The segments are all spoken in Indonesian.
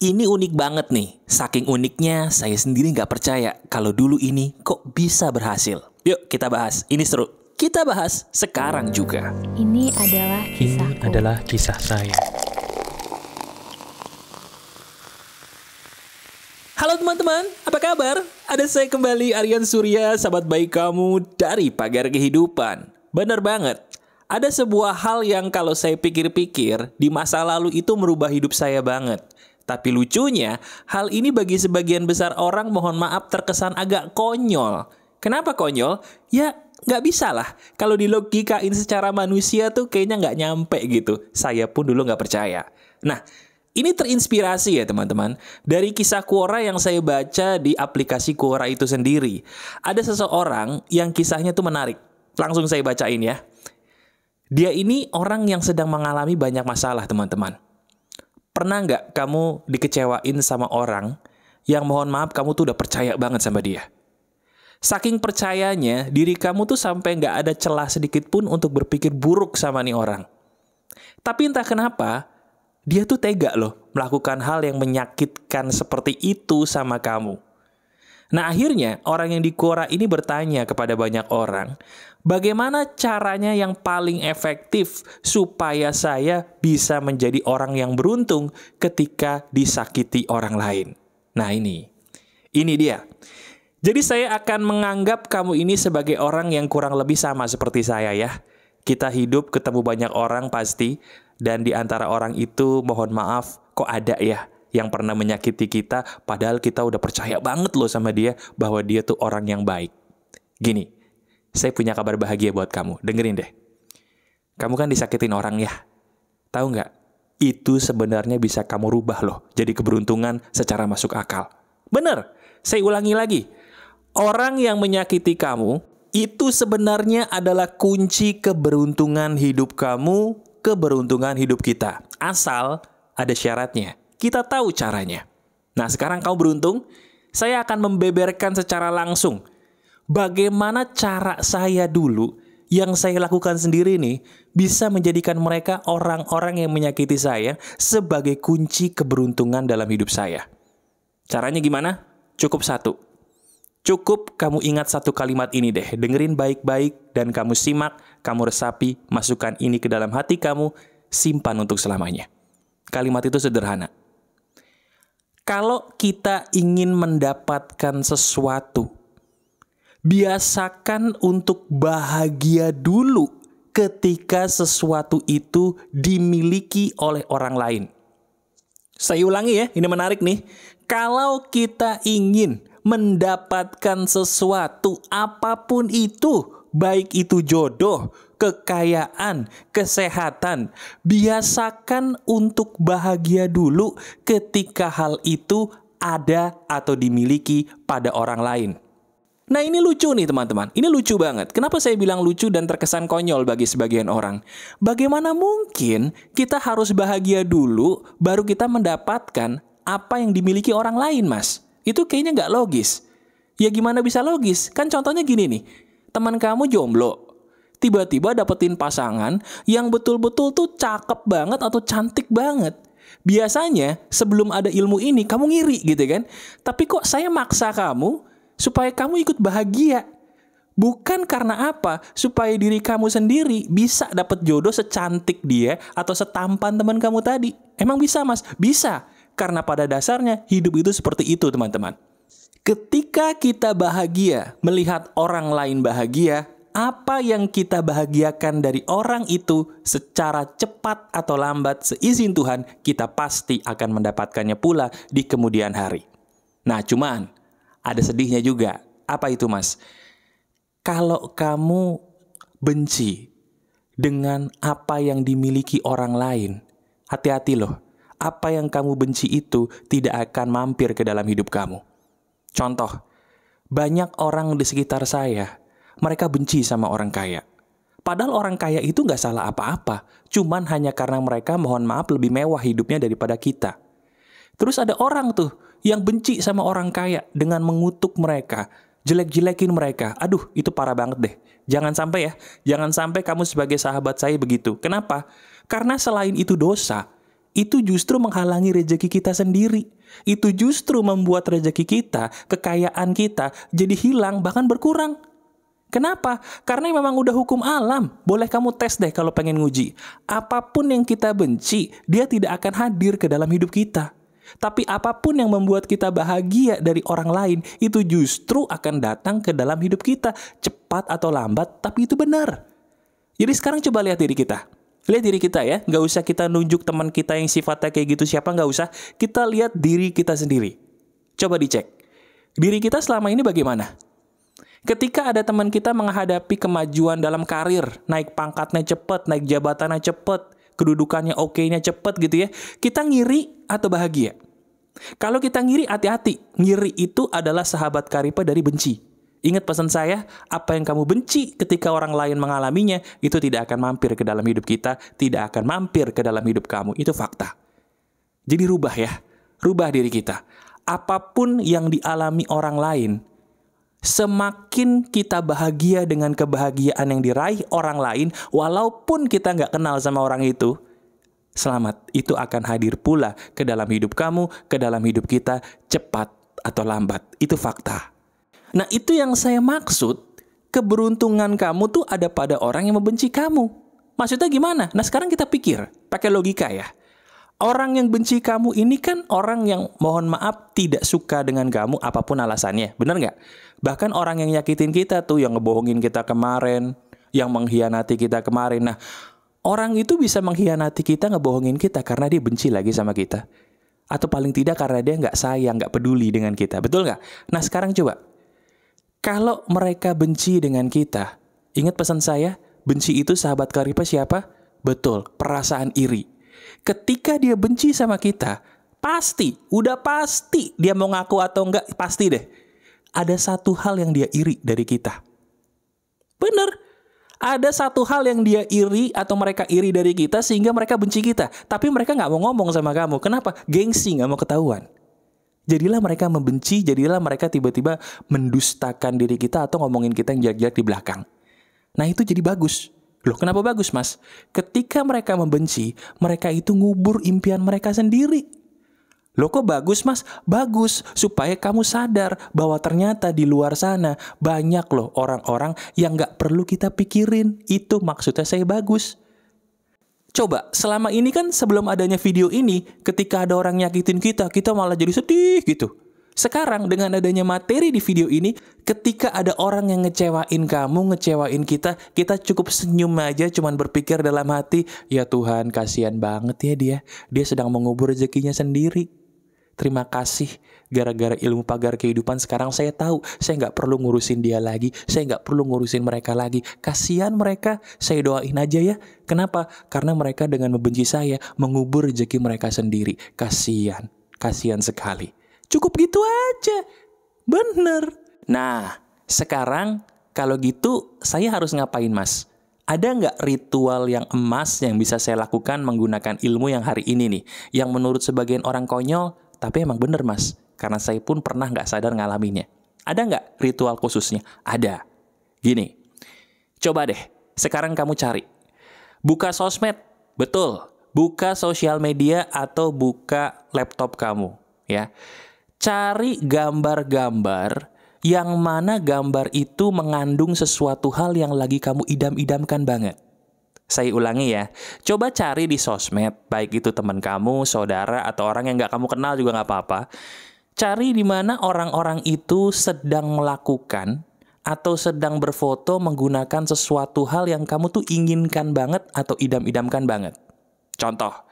Ini unik banget nih, saking uniknya saya sendiri nggak percaya kalau dulu ini kok bisa berhasil. Yuk kita bahas, ini seru. Kita bahas sekarang juga. Ini adalah kisah. Ini adalah kisah saya. Halo teman-teman, apa kabar? Ada saya kembali Aryan Surya, sahabat baik kamu dari Pagar Kehidupan. Bener banget, ada sebuah hal yang kalau saya pikir-pikir di masa lalu itu merubah hidup saya banget. Tapi lucunya, hal ini bagi sebagian besar orang mohon maaf terkesan agak konyol. Kenapa konyol? Ya, nggak bisa lah. Kalau di logikain secara manusia tuh kayaknya nggak nyampe gitu. Saya pun dulu nggak percaya. Nah, ini terinspirasi ya teman-teman dari kisah Quora yang saya baca di aplikasi Quora itu sendiri. Ada seseorang yang kisahnya tuh menarik. Langsung saya bacain ya. Dia ini orang yang sedang mengalami banyak masalah teman-teman pernah nggak kamu dikecewain sama orang yang mohon maaf kamu tuh udah percaya banget sama dia? Saking percayanya, diri kamu tuh sampai nggak ada celah sedikit pun untuk berpikir buruk sama nih orang. Tapi entah kenapa, dia tuh tega loh melakukan hal yang menyakitkan seperti itu sama kamu. Nah akhirnya orang yang di Quora ini bertanya kepada banyak orang, bagaimana caranya yang paling efektif supaya saya bisa menjadi orang yang beruntung ketika disakiti orang lain? Nah ini, ini dia. Jadi saya akan menganggap kamu ini sebagai orang yang kurang lebih sama seperti saya ya. Kita hidup ketemu banyak orang pasti, dan di antara orang itu mohon maaf kok ada ya yang pernah menyakiti kita, padahal kita udah percaya banget loh sama dia bahwa dia tuh orang yang baik. Gini, saya punya kabar bahagia buat kamu. Dengerin deh. Kamu kan disakitin orang ya. Tahu nggak? Itu sebenarnya bisa kamu rubah loh jadi keberuntungan secara masuk akal. Bener, saya ulangi lagi. Orang yang menyakiti kamu itu sebenarnya adalah kunci keberuntungan hidup kamu, keberuntungan hidup kita. Asal ada syaratnya kita tahu caranya. Nah, sekarang kau beruntung, saya akan membeberkan secara langsung bagaimana cara saya dulu yang saya lakukan sendiri ini bisa menjadikan mereka orang-orang yang menyakiti saya sebagai kunci keberuntungan dalam hidup saya. Caranya gimana? Cukup satu. Cukup kamu ingat satu kalimat ini deh, dengerin baik-baik dan kamu simak, kamu resapi, masukkan ini ke dalam hati kamu, simpan untuk selamanya. Kalimat itu sederhana kalau kita ingin mendapatkan sesuatu, biasakan untuk bahagia dulu ketika sesuatu itu dimiliki oleh orang lain. Saya ulangi ya, ini menarik nih. Kalau kita ingin mendapatkan sesuatu apapun itu, baik itu jodoh, kekayaan, kesehatan. Biasakan untuk bahagia dulu ketika hal itu ada atau dimiliki pada orang lain. Nah ini lucu nih teman-teman, ini lucu banget. Kenapa saya bilang lucu dan terkesan konyol bagi sebagian orang? Bagaimana mungkin kita harus bahagia dulu baru kita mendapatkan apa yang dimiliki orang lain mas? Itu kayaknya nggak logis. Ya gimana bisa logis? Kan contohnya gini nih, teman kamu jomblo, tiba-tiba dapetin pasangan yang betul-betul tuh cakep banget atau cantik banget. Biasanya sebelum ada ilmu ini kamu ngiri gitu kan. Tapi kok saya maksa kamu supaya kamu ikut bahagia. Bukan karena apa? Supaya diri kamu sendiri bisa dapat jodoh secantik dia atau setampan teman kamu tadi. Emang bisa, Mas? Bisa. Karena pada dasarnya hidup itu seperti itu, teman-teman. Ketika kita bahagia melihat orang lain bahagia, apa yang kita bahagiakan dari orang itu secara cepat atau lambat seizin Tuhan, kita pasti akan mendapatkannya pula di kemudian hari. Nah, cuman ada sedihnya juga. Apa itu, Mas? Kalau kamu benci dengan apa yang dimiliki orang lain, hati-hati loh. Apa yang kamu benci itu tidak akan mampir ke dalam hidup kamu Contoh, banyak orang di sekitar saya, mereka benci sama orang kaya. Padahal orang kaya itu nggak salah apa-apa, cuman hanya karena mereka mohon maaf lebih mewah hidupnya daripada kita. Terus ada orang tuh yang benci sama orang kaya dengan mengutuk mereka, jelek-jelekin mereka. Aduh, itu parah banget deh. Jangan sampai ya, jangan sampai kamu sebagai sahabat saya begitu. Kenapa? Karena selain itu dosa, itu justru menghalangi rejeki kita sendiri. Itu justru membuat rejeki kita, kekayaan kita jadi hilang bahkan berkurang. Kenapa? Karena memang udah hukum alam. Boleh kamu tes deh kalau pengen nguji. Apapun yang kita benci, dia tidak akan hadir ke dalam hidup kita. Tapi apapun yang membuat kita bahagia dari orang lain, itu justru akan datang ke dalam hidup kita. Cepat atau lambat, tapi itu benar. Jadi sekarang coba lihat diri kita. Lihat diri kita ya, nggak usah kita nunjuk teman kita yang sifatnya kayak gitu siapa, nggak usah. Kita lihat diri kita sendiri. Coba dicek. Diri kita selama ini bagaimana? Ketika ada teman kita menghadapi kemajuan dalam karir, naik pangkatnya cepat, naik jabatannya cepat, kedudukannya oke-nya cepat gitu ya, kita ngiri atau bahagia? Kalau kita ngiri, hati-hati. Ngiri itu adalah sahabat karipa dari benci. Ingat pesan saya, apa yang kamu benci ketika orang lain mengalaminya, itu tidak akan mampir ke dalam hidup kita, tidak akan mampir ke dalam hidup kamu. Itu fakta. Jadi rubah ya, rubah diri kita. Apapun yang dialami orang lain, semakin kita bahagia dengan kebahagiaan yang diraih orang lain, walaupun kita nggak kenal sama orang itu, selamat, itu akan hadir pula ke dalam hidup kamu, ke dalam hidup kita, cepat atau lambat. Itu fakta. Nah, itu yang saya maksud. Keberuntungan kamu tuh ada pada orang yang membenci kamu. Maksudnya gimana? Nah, sekarang kita pikir pakai logika ya. Orang yang benci kamu ini kan orang yang mohon maaf tidak suka dengan kamu apapun alasannya. Bener nggak? Bahkan orang yang nyakitin kita tuh, yang ngebohongin kita kemarin, yang mengkhianati kita kemarin. Nah, orang itu bisa mengkhianati kita, ngebohongin kita karena dia benci lagi sama kita atau paling tidak karena dia nggak sayang, nggak peduli dengan kita. Betul nggak? Nah sekarang coba kalau mereka benci dengan kita, ingat pesan saya, benci itu sahabat karipah siapa? Betul, perasaan iri. Ketika dia benci sama kita, pasti, udah pasti dia mau ngaku atau enggak, pasti deh. Ada satu hal yang dia iri dari kita. Bener, ada satu hal yang dia iri atau mereka iri dari kita sehingga mereka benci kita. Tapi mereka nggak mau ngomong sama kamu. Kenapa? Gengsi nggak mau ketahuan. Jadilah mereka membenci, jadilah mereka tiba-tiba mendustakan diri kita atau ngomongin kita yang jelek di belakang. Nah itu jadi bagus. Loh kenapa bagus mas? Ketika mereka membenci, mereka itu ngubur impian mereka sendiri. Loh kok bagus mas? Bagus, supaya kamu sadar bahwa ternyata di luar sana banyak loh orang-orang yang gak perlu kita pikirin. Itu maksudnya saya bagus. Coba, selama ini kan sebelum adanya video ini, ketika ada orang nyakitin kita, kita malah jadi sedih gitu. Sekarang dengan adanya materi di video ini, ketika ada orang yang ngecewain kamu, ngecewain kita, kita cukup senyum aja cuman berpikir dalam hati, ya Tuhan kasihan banget ya dia, dia sedang mengubur rezekinya sendiri terima kasih gara-gara ilmu pagar kehidupan sekarang saya tahu saya nggak perlu ngurusin dia lagi saya nggak perlu ngurusin mereka lagi kasihan mereka saya doain aja ya kenapa karena mereka dengan membenci saya mengubur rezeki mereka sendiri kasihan kasihan sekali cukup gitu aja bener nah sekarang kalau gitu saya harus ngapain mas ada nggak ritual yang emas yang bisa saya lakukan menggunakan ilmu yang hari ini nih, yang menurut sebagian orang konyol tapi emang bener mas, karena saya pun pernah nggak sadar ngalaminya. Ada nggak ritual khususnya? Ada. Gini, coba deh, sekarang kamu cari. Buka sosmed, betul. Buka sosial media atau buka laptop kamu, ya. Cari gambar-gambar yang mana gambar itu mengandung sesuatu hal yang lagi kamu idam-idamkan banget. Saya ulangi ya, coba cari di sosmed, baik itu teman kamu, saudara, atau orang yang nggak kamu kenal juga nggak apa-apa. Cari di mana orang-orang itu sedang melakukan atau sedang berfoto menggunakan sesuatu hal yang kamu tuh inginkan banget atau idam-idamkan banget. Contoh,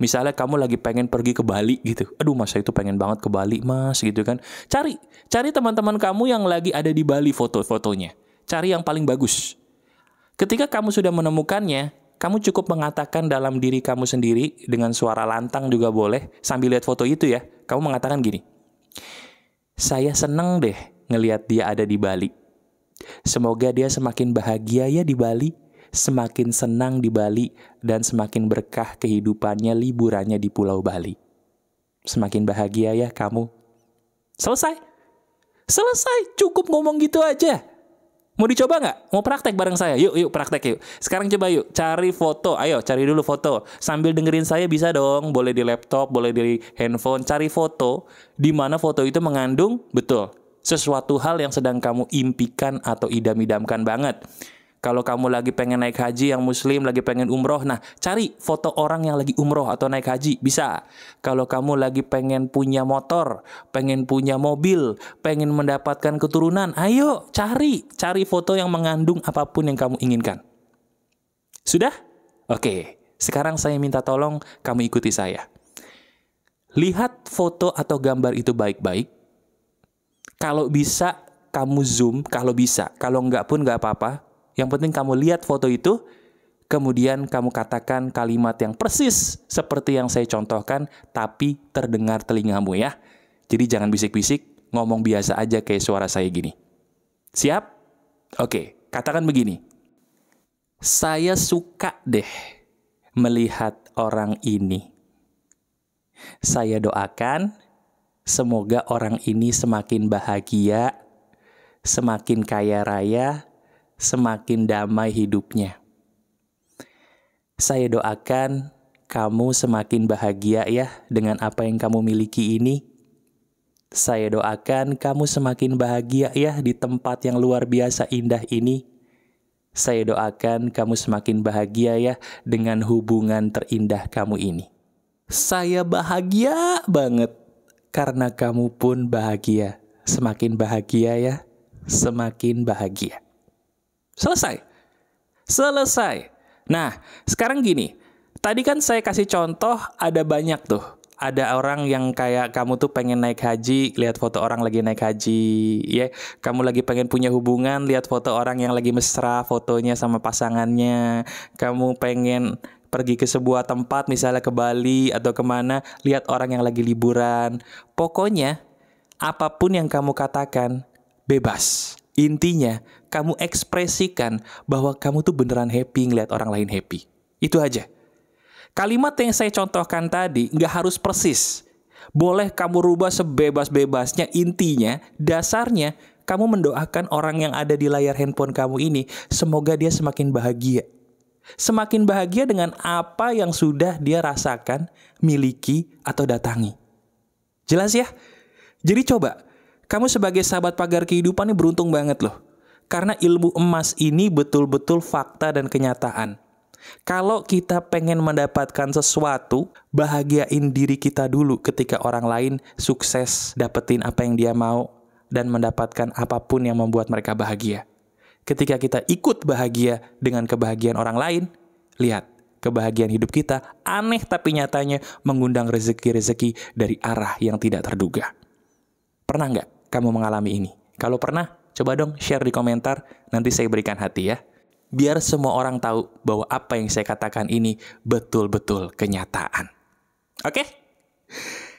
Misalnya kamu lagi pengen pergi ke Bali gitu. Aduh, masa itu pengen banget ke Bali, Mas, gitu kan. Cari, cari teman-teman kamu yang lagi ada di Bali foto-fotonya. Cari yang paling bagus. Ketika kamu sudah menemukannya, kamu cukup mengatakan dalam diri kamu sendiri dengan suara lantang juga boleh sambil lihat foto itu ya. Kamu mengatakan gini, saya senang deh ngelihat dia ada di Bali. Semoga dia semakin bahagia ya di Bali, semakin senang di Bali, dan semakin berkah kehidupannya liburannya di Pulau Bali. Semakin bahagia ya kamu. Selesai. Selesai, cukup ngomong gitu aja. Mau dicoba nggak? Mau praktek bareng saya? Yuk, yuk praktek yuk. Sekarang coba yuk cari foto. Ayo cari dulu foto. Sambil dengerin saya bisa dong. Boleh di laptop, boleh di handphone. Cari foto di mana foto itu mengandung betul sesuatu hal yang sedang kamu impikan atau idam-idamkan banget. Kalau kamu lagi pengen naik haji yang muslim, lagi pengen umroh, nah cari foto orang yang lagi umroh atau naik haji, bisa. Kalau kamu lagi pengen punya motor, pengen punya mobil, pengen mendapatkan keturunan, ayo cari, cari foto yang mengandung apapun yang kamu inginkan. Sudah? Oke, sekarang saya minta tolong kamu ikuti saya. Lihat foto atau gambar itu baik-baik. Kalau bisa, kamu zoom, kalau bisa. Kalau nggak pun nggak apa-apa yang penting kamu lihat foto itu, kemudian kamu katakan kalimat yang persis seperti yang saya contohkan, tapi terdengar telingamu ya. Jadi jangan bisik-bisik, ngomong biasa aja kayak suara saya gini. Siap? Oke, katakan begini. Saya suka deh melihat orang ini. Saya doakan semoga orang ini semakin bahagia, semakin kaya raya, semakin damai hidupnya. Saya doakan kamu semakin bahagia ya dengan apa yang kamu miliki ini. Saya doakan kamu semakin bahagia ya di tempat yang luar biasa indah ini. Saya doakan kamu semakin bahagia ya dengan hubungan terindah kamu ini. Saya bahagia banget karena kamu pun bahagia. Semakin bahagia ya, semakin bahagia. Selesai. Selesai. Nah, sekarang gini. Tadi kan saya kasih contoh ada banyak tuh. Ada orang yang kayak kamu tuh pengen naik haji, lihat foto orang lagi naik haji, ya. Yeah. Kamu lagi pengen punya hubungan, lihat foto orang yang lagi mesra fotonya sama pasangannya. Kamu pengen pergi ke sebuah tempat, misalnya ke Bali atau kemana, lihat orang yang lagi liburan. Pokoknya, apapun yang kamu katakan, bebas. Intinya, kamu ekspresikan bahwa kamu tuh beneran happy ngeliat orang lain happy. Itu aja. Kalimat yang saya contohkan tadi nggak harus persis. Boleh kamu rubah sebebas-bebasnya intinya, dasarnya kamu mendoakan orang yang ada di layar handphone kamu ini, semoga dia semakin bahagia. Semakin bahagia dengan apa yang sudah dia rasakan, miliki, atau datangi. Jelas ya? Jadi coba, kamu sebagai sahabat pagar kehidupan ini beruntung banget loh. Karena ilmu emas ini betul-betul fakta dan kenyataan. Kalau kita pengen mendapatkan sesuatu, bahagiain diri kita dulu ketika orang lain sukses dapetin apa yang dia mau dan mendapatkan apapun yang membuat mereka bahagia. Ketika kita ikut bahagia dengan kebahagiaan orang lain, lihat, kebahagiaan hidup kita aneh tapi nyatanya mengundang rezeki-rezeki dari arah yang tidak terduga. Pernah nggak kamu mengalami ini? Kalau pernah, coba dong share di komentar, nanti saya berikan hati ya. Biar semua orang tahu bahwa apa yang saya katakan ini betul-betul kenyataan. Oke? Okay?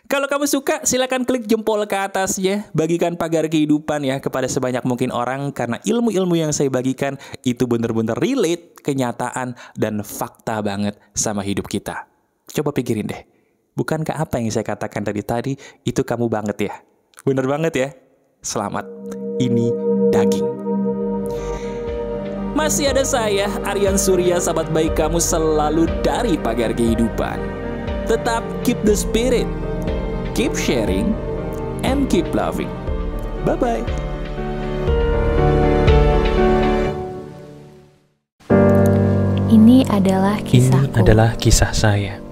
Kalau kamu suka, silakan klik jempol ke atas ya. Bagikan pagar kehidupan ya kepada sebanyak mungkin orang karena ilmu-ilmu yang saya bagikan itu benar-benar relate, kenyataan, dan fakta banget sama hidup kita. Coba pikirin deh, bukankah apa yang saya katakan tadi tadi itu kamu banget ya? Bener banget ya? Selamat, ini daging. Masih ada saya, Aryan Surya, sahabat baik kamu selalu dari pagar kehidupan. Tetap keep the spirit, keep sharing, and keep loving. Bye-bye. Ini adalah kisahku. Ini adalah kisah saya.